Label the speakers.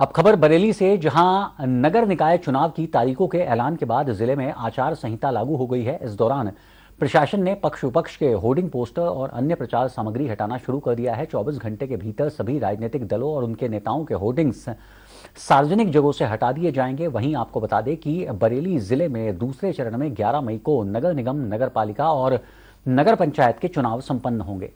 Speaker 1: अब खबर बरेली से जहां नगर निकाय चुनाव की तारीखों के ऐलान के बाद जिले में आचार संहिता लागू हो गई है इस दौरान प्रशासन ने पक्ष विपक्ष के होर्डिंग पोस्टर और अन्य प्रचार सामग्री हटाना शुरू कर दिया है 24 घंटे के भीतर सभी राजनीतिक दलों और उनके नेताओं के होर्डिंग्स सार्वजनिक जगहों से हटा दिए जाएंगे वहीं आपको बता दें कि बरेली जिले में दूसरे चरण में ग्यारह मई को नगर निगम नगर पालिका और नगर पंचायत के चुनाव संपन्न होंगे